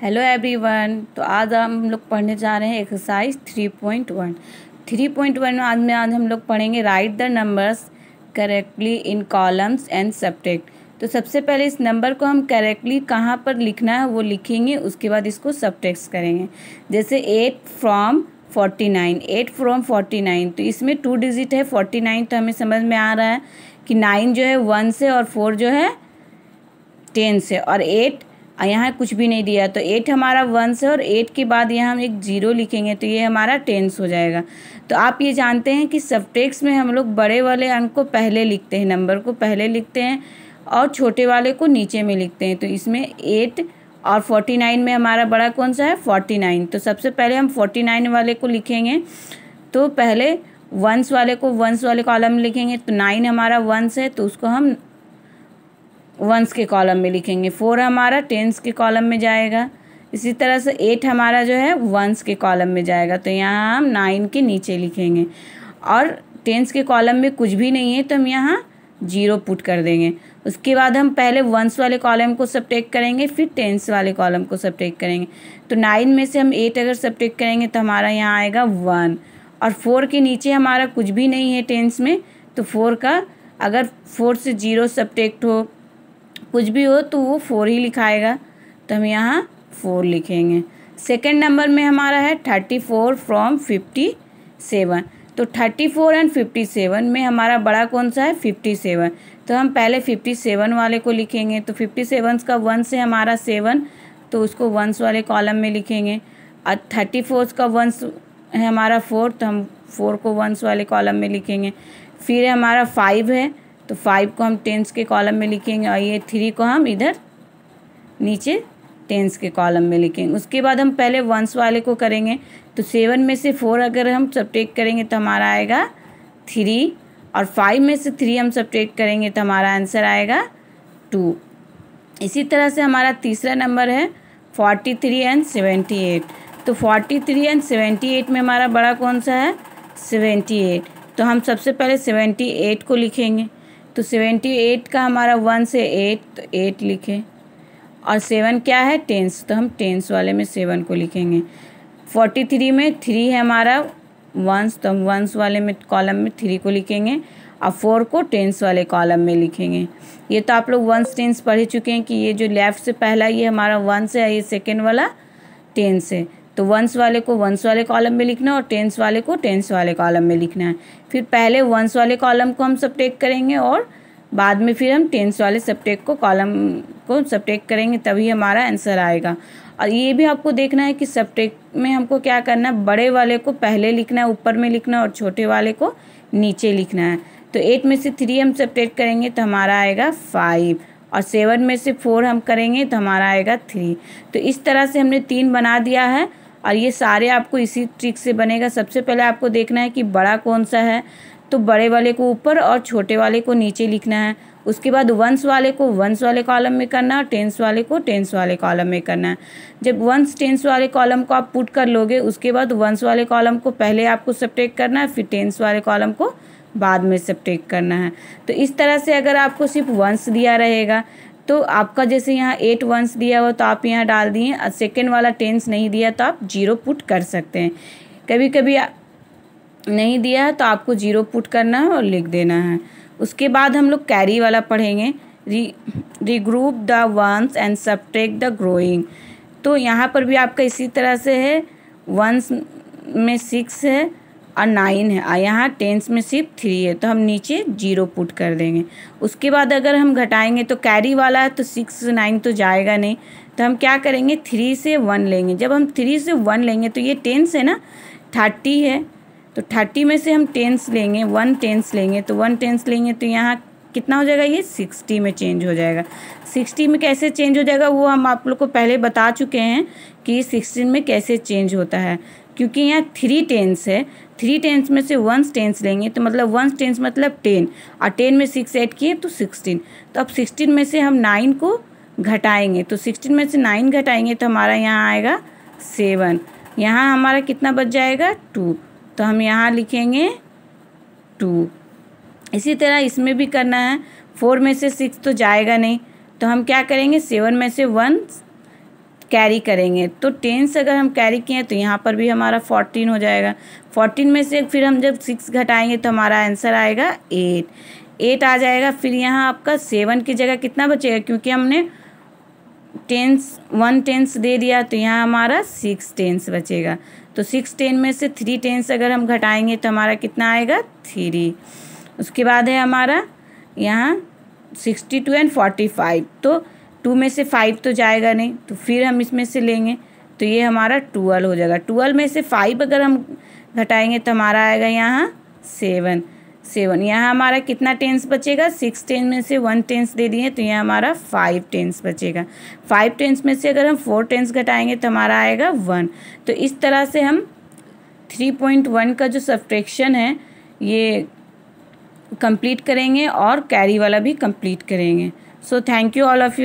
hello everyone तो आज हम लोग पढ़ने जा रहे हैं exercise three point one three point one में आज में आज हम लोग पढ़ेंगे write the numbers correctly in columns and subtract तो सबसे पहले इस नंबर को हम करेक्टली कहाँ पर लिखना है वो लिखेंगे उसके बाद इसको सब्टेक्स करेंगे जैसे eight from forty nine eight from forty nine तो इसमें टू डिजिट है फोर्टी नाइन तो हमें समझ में आ रहा है कि नाइन जो है वन से और फोर जो है टेन से और एट यहाँ कुछ भी नहीं दिया तो एट हमारा वंस है और एट के बाद यहाँ हम एक जीरो लिखेंगे तो ये हमारा टेंस हो जाएगा तो आप ये जानते हैं कि सबटेक्स में हम लोग बड़े वाले अंक को पहले लिखते हैं नंबर को पहले लिखते हैं और छोटे वाले को नीचे में लिखते हैं तो इसमें एट और फोर्टी नाइन में हमारा बड़ा कौन सा है फोर्टी नाइन तो सबसे पहले हम फोर्टी नाइन वाले को लिखेंगे तो पहले वंस वाले को वंस वाले कॉलम लिखेंगे तो नाइन हमारा वंस है तो उसको हम वंस के कॉलम में लिखेंगे फोर हमारा टेंस के कॉलम में जाएगा इसी तरह से एट हमारा जो है वंस के कॉलम में जाएगा तो यहाँ हम नाइन के नीचे लिखेंगे और टेंस के कॉलम में कुछ भी नहीं है तो हम यहाँ जीरो पुट कर देंगे उसके बाद हम पहले वंस वाले कॉलम को सब्टेक करेंगे फिर टेंस वाले कॉलम को सब्टेक करेंगे तो नाइन में से हम एट अगर सब्टेक करेंगे तो हमारा यहाँ आएगा वन और फोर के नीचे हमारा कुछ भी नहीं है टेंस में तो फोर का अगर फोर से जीरो सब्टेक्ट हो कुछ भी हो तो वो फोर ही लिखाएगा तो हम यहाँ फोर लिखेंगे सेकेंड नंबर में हमारा है thirty four from fifty seven तो thirty four and fifty seven में हमारा बड़ा कौन सा है फिफ्टी सेवन तो हम पहले फिफ्टी सेवन वाले को लिखेंगे तो फिफ्टी सेवन का वन से हमारा सेवन तो उसको वंस वाले कॉलम में लिखेंगे और थर्टी फोर का वंस है हमारा फोर तो हम फोर को वंस वाले कॉलम में लिखेंगे फिर हमारा फाइव है तो फाइव को हम टेंस के कॉलम में लिखेंगे और ये थ्री को हम इधर नीचे टेंस के कॉलम में लिखेंगे उसके बाद हम पहले वंस वाले को करेंगे तो सेवन में से फोर अगर हम सबटेक करेंगे तो हमारा आएगा थ्री और फाइव में से थ्री हम सबटेक करेंगे तो हमारा आंसर आएगा टू इसी तरह से हमारा तीसरा नंबर है forty three and seventy eight तो forty three and seventy eight में हमारा बड़ा कौन सा है सेवेंटी एट तो हम सबसे पहले सेवेंटी एट को लिखेंगे तो सेवेंटी एट का हमारा वन से एट तो एट लिखे और सेवन क्या है टेंस तो हम टेंस वाले में सेवन को लिखेंगे फोर्टी थ्री में थ्री है हमारा वंस तो हम वंस वाले में कॉलम में थ्री को लिखेंगे और फोर को टेंस वाले कॉलम में लिखेंगे ये तो आप लोग वंस टेंस पढ़ ही चुके हैं कि ये जो लेफ़्ट से पहला ये हमारा वंस है ये सेकेंड वाला टेंस है तो वंस वाले को वंस वाले कॉलम में लिखना है और टेंस वाले को टेंस वाले कॉलम में लिखना है फिर पहले वंस वाले कॉलम को हम सब टेक करेंगे और बाद में फिर हम टेंस वाले सब्टेक को कॉलम को सब्टेक करेंगे तभी हमारा आंसर आएगा और ये भी आपको देखना है कि सब्टेक में हमको क्या करना है बड़े वाले को पहले लिखना है ऊपर में लिखना है और छोटे वाले को नीचे लिखना है तो एट में से थ्री हम सब्टेक करेंगे तो हमारा आएगा फाइव और सेवन में से फोर हम करेंगे तो हमारा आएगा थ्री तो इस तरह से हमने तीन बना दिया है और ये सारे आपको इसी ट्रिक से बनेगा सबसे पहले आपको देखना है कि बड़ा कौन सा है तो बड़े वाले को ऊपर और छोटे वाले को नीचे लिखना है उसके बाद वंस वाले को वंस वाले कॉलम में करना है टेंस वाले को टेंस वाले कॉलम में करना है जब वंस टेंस वाले कॉलम को आप पुट कर लोगे उसके बाद वंस वाले कॉलम को पहले आपको सपटेक करना है फिर टेंस वाले कॉलम को बाद में सपटेक करना है तो इस तरह से अगर आपको सिर्फ वंस दिया रहेगा तो आपका जैसे यहाँ एट वंस दिया हुआ तो आप यहाँ डाल दिए सेकेंड वाला टेंस नहीं दिया तो आप जीरो पुट कर सकते हैं कभी कभी नहीं दिया है तो आपको जीरो पुट करना है और लिख देना है उसके बाद हम लोग कैरी वाला पढ़ेंगे re regroup the ones and subtract the growing तो यहाँ पर भी आपका इसी तरह से है वंस में सिक्स है और नाइन है और यहाँ टेंस में सिर्फ थ्री है तो हम नीचे जीरो पुट कर देंगे उसके बाद अगर हम घटाएंगे तो कैरी वाला है तो सिक्स नाइन तो जाएगा नहीं तो हम क्या करेंगे थ्री से वन लेंगे जब हम थ्री से वन लेंगे तो ये टेंस है ना थर्टी है तो थर्टी में से हम टेंस लेंगे वन टेंस लेंगे तो वन टेंस लेंगे तो यहाँ कितना हो जाएगा ये सिक्सटी में चेंज हो जाएगा सिक्सटी में कैसे चेंज हो जाएगा वो हम आप लोग को पहले बता चुके हैं कि सिक्सटीन में कैसे चेंज होता है क्योंकि यहाँ थ्री टेंस है थ्री टेंस में से वन टेंस लेंगे तो मतलब वन टेंस मतलब टेन और टेन में सिक्स ऐड किए तो सिक्सटीन तो अब सिक्सटीन में से हम नाइन को घटाएंगे तो सिक्सटीन में से नाइन घटाएंगे तो हमारा यहाँ आएगा सेवन यहाँ हमारा कितना बच जाएगा टू तो हम यहाँ लिखेंगे टू इसी तरह इसमें भी करना है फोर में से सिक्स तो जाएगा नहीं तो हम क्या करेंगे सेवन में से वन कैरी करेंगे तो टेंस अगर हम कैरी किए तो यहाँ पर भी हमारा फोर्टीन हो जाएगा फोर्टीन में से फिर हम जब सिक्स घटाएंगे तो हमारा आंसर आएगा एट एट आ जाएगा फिर यहाँ आपका सेवन की जगह कितना बचेगा क्योंकि हमने टेंस वन टेंस दे दिया तो यहाँ हमारा सिक्स टेंस बचेगा तो सिक्स टेन में से थ्री टेंस अगर हम घटाएंगे तो हमारा कितना आएगा थ्री उसके बाद है हमारा यहाँ sixty two and forty five तो टू में से फाइव तो जाएगा नहीं तो फिर हम इसमें से लेंगे तो ये हमारा ट्वेल्व हो जाएगा ट्वेल्व में से फाइव अगर हम घटाएंगे तो हमारा आएगा यहाँ सेवन सेवन यहाँ हमारा कितना टेंस बचेगा सिक्स टेंस में से वन टेंस दे दिए तो यहाँ हमारा फाइव टेंस बचेगा फाइव टेंस में से अगर हम फोर टेंस घटाएंगे तो हमारा आएगा वन तो इस तरह से हम थ्री पॉइंट वन का जो सब्ट्रैक्शन है ये कंप्लीट करेंगे और कैरी वाला भी कंप्लीट करेंगे so thank you all of you